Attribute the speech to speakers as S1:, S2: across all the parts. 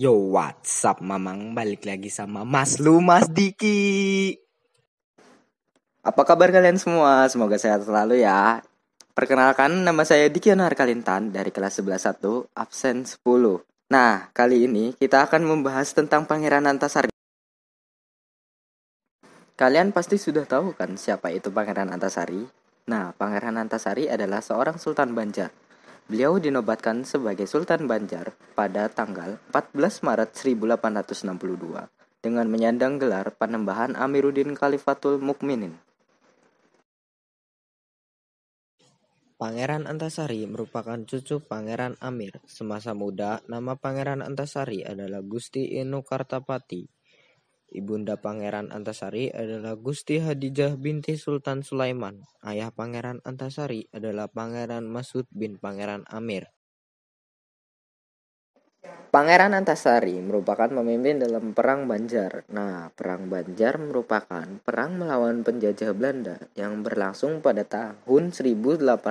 S1: Yo what's up Mamang balik lagi sama Mas Lu Mas Diki Apa kabar kalian semua semoga sehat selalu ya Perkenalkan nama saya Diki Anar Kalintan dari kelas 11 1 absen 10 Nah kali ini kita akan membahas tentang Pangeran Antasari Kalian pasti sudah tahu kan siapa itu Pangeran Antasari? Nah, Pangeran Antasari adalah seorang Sultan Banjar Beliau dinobatkan sebagai Sultan Banjar pada tanggal 14 Maret 1862 dengan menyandang gelar Panembahan Amiruddin Khalifatul Mukminin. Pangeran Antasari merupakan cucu Pangeran Amir. Semasa muda, nama Pangeran Antasari adalah Gusti Inu Kartapati Ibunda Pangeran Antasari adalah Gusti Hadijah binti Sultan Sulaiman. Ayah Pangeran Antasari adalah Pangeran Masud bin Pangeran Amir. Pangeran Antasari merupakan pemimpin dalam Perang Banjar. Nah, Perang Banjar merupakan perang melawan penjajah Belanda yang berlangsung pada tahun 1859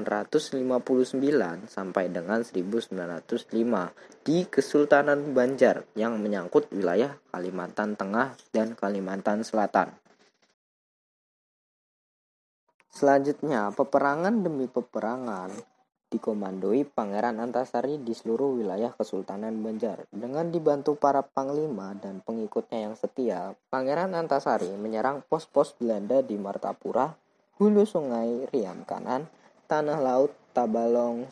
S1: sampai dengan 1905 di Kesultanan Banjar yang menyangkut wilayah Kalimantan Tengah dan Kalimantan Selatan. Selanjutnya, peperangan demi peperangan dikomandoi Pangeran Antasari di seluruh wilayah Kesultanan Banjar. Dengan dibantu para panglima dan pengikutnya yang setia, Pangeran Antasari menyerang pos-pos Belanda di Martapura, hulu sungai Riam Kanan, tanah laut Tabalong,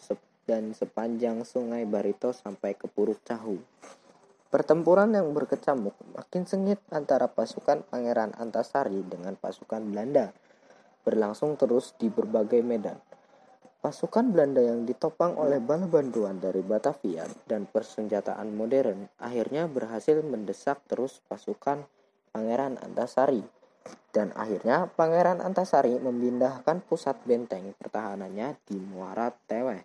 S1: dan sepanjang sungai Barito sampai ke Puruk Cahu. Pertempuran yang berkecamuk makin sengit antara pasukan Pangeran Antasari dengan pasukan Belanda berlangsung terus di berbagai medan. Pasukan Belanda yang ditopang oleh bala bantuan dari Batavia dan persenjataan modern akhirnya berhasil mendesak terus pasukan Pangeran Antasari. Dan akhirnya Pangeran Antasari memindahkan pusat benteng pertahanannya di Muara Teweh.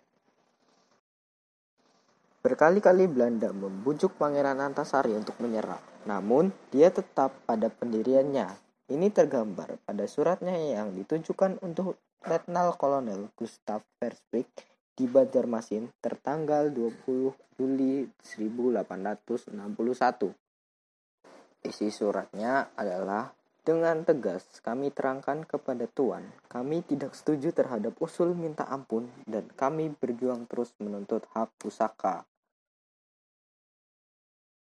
S1: Berkali-kali Belanda membujuk Pangeran Antasari untuk menyerah, namun dia tetap pada pendiriannya ini tergambar pada suratnya yang ditunjukkan untuk Letnan Kolonel Gustav Persbeck di Banjarmasin tertanggal 20 Juli 1861. Isi suratnya adalah dengan tegas kami terangkan kepada Tuan, kami tidak setuju terhadap usul minta ampun dan kami berjuang terus menuntut hak pusaka.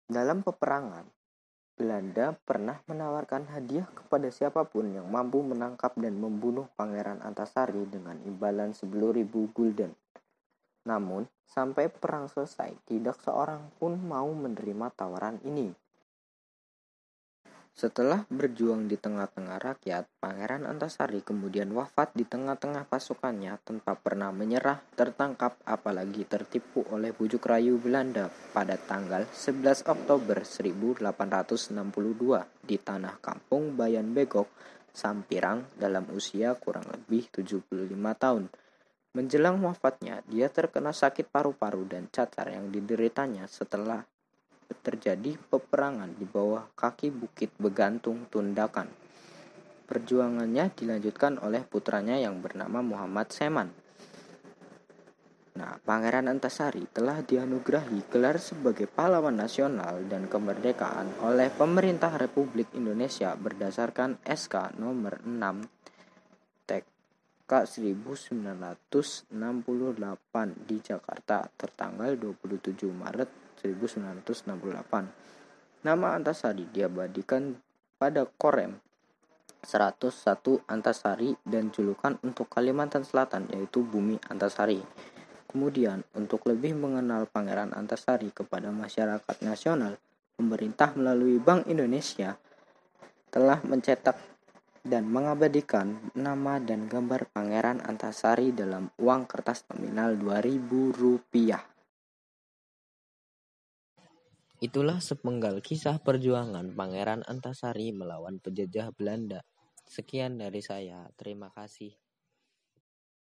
S1: Dalam peperangan, Belanda pernah menawarkan hadiah kepada siapapun yang mampu menangkap dan membunuh Pangeran Antasari dengan imbalan 10.000 gulden. Namun, sampai perang selesai, tidak seorang pun mau menerima tawaran ini. Setelah berjuang di tengah-tengah rakyat, Pangeran Antasari kemudian wafat di tengah-tengah pasukannya tanpa pernah menyerah, tertangkap apalagi tertipu oleh bujuk rayu Belanda pada tanggal 11 Oktober 1862 di tanah kampung Bayan Begok, Sampirang dalam usia kurang lebih 75 tahun. Menjelang wafatnya, dia terkena sakit paru-paru dan cacar yang dideritanya setelah terjadi peperangan di bawah kaki bukit begantung Tundakan. Perjuangannya dilanjutkan oleh putranya yang bernama Muhammad Seman. Nah, Pangeran Antasari telah dianugerahi gelar sebagai pahlawan nasional dan kemerdekaan oleh pemerintah Republik Indonesia berdasarkan SK nomor 6 TK 1968 di Jakarta tertanggal 27 Maret 1968. Nama Antasari diabadikan pada Korem 101 Antasari dan julukan untuk Kalimantan Selatan yaitu Bumi Antasari. Kemudian, untuk lebih mengenal Pangeran Antasari kepada masyarakat nasional, pemerintah melalui Bank Indonesia telah mencetak dan mengabadikan nama dan gambar Pangeran Antasari dalam uang kertas nominal 2.000 rupiah. Itulah sepenggal kisah perjuangan Pangeran Antasari melawan penjajah Belanda. Sekian dari saya. Terima kasih.